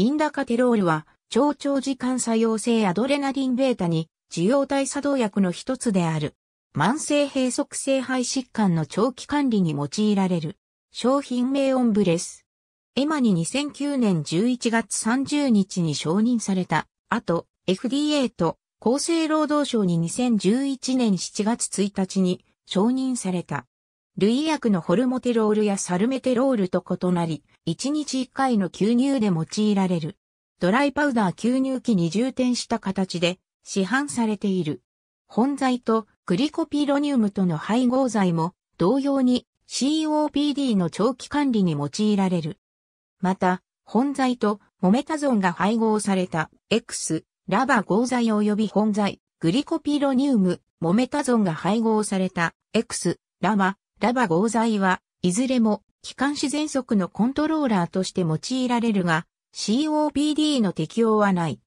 インダカテロールは、超長時間作用性アドレナリンベータに受容体作動薬の一つである。慢性閉塞性肺疾患の長期管理に用いられる。商品名オンブレス。エマに2009年11月30日に承認された。後、FDA と厚生労働省に2011年7月1日に承認された。類薬のホルモテロールやサルメテロールと異なり、1日1回の吸入で用いられる。ドライパウダー吸入器に充填した形で市販されている。本剤とグリコピロニウムとの配合剤も同様に COPD の長期管理に用いられる。また、本剤とモメタゾンが配合された X、ラバ合剤及び本剤、グリコピロニウム、モメタゾンが配合された X、ラバラバ合材は、いずれも、機関自然速のコントローラーとして用いられるが、COPD の適用はない。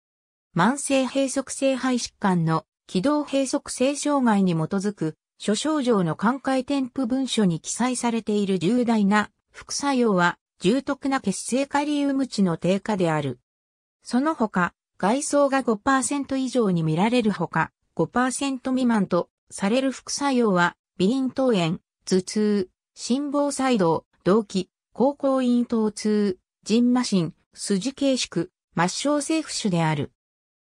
慢性閉塞性肺疾患の軌道閉塞性障害に基づく諸症状の寛解添付文書に記載されている重大な副作用は重篤な血清カリウム値の低下である。その他、外装が5%以上に見られるほか、5%未満とされる副作用は、鼻咽頭炎、頭痛、心房細動、動悸、高校咽頭痛、人麻疹、筋形縮、末梢性不腫である。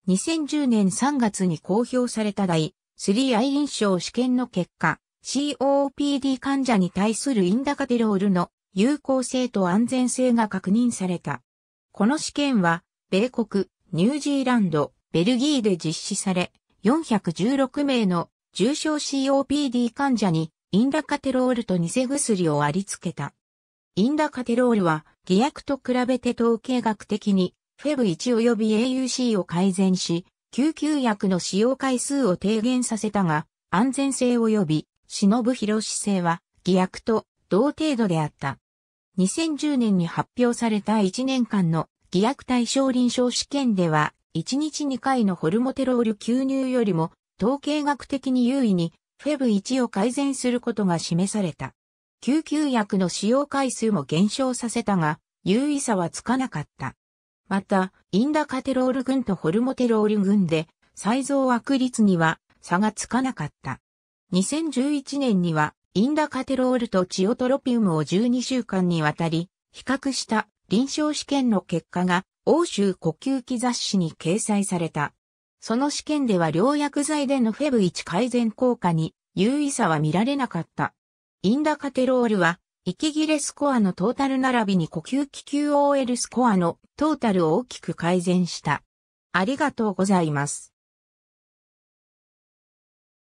2010年3月に公表された第 3i 臨床試験の結果、COPD 患者に対するインダカテロールの有効性と安全性が確認された。この試験は、米国、ニュージーランド、ベルギーで実施され、416名の重症 COPD 患者にインダカテロールと偽薬をありつけた。インダカテロールは、偽薬と比べて統計学的に、フェブ1及び AUC を改善し、救急薬の使用回数を低減させたが、安全性及び、忍ぶ広し性は、偽薬と同程度であった。2010年に発表された1年間の偽薬対象臨床試験では、1日2回のホルモテロール吸入よりも、統計学的に優位にフェブ1を改善することが示された。救急薬の使用回数も減少させたが、有意差はつかなかった。また、インダカテロール群とホルモテロール群で、再増悪率には差がつかなかった。2011年には、インダカテロールとチオトロピウムを12週間にわたり、比較した臨床試験の結果が、欧州呼吸器雑誌に掲載された。その試験では療薬剤でのフェブ1改善効果に有意差は見られなかった。インダカテロールは、息切れスコアのトータル並びに呼吸器 QOL スコアのトータルを大きく改善した。ありがとうございます。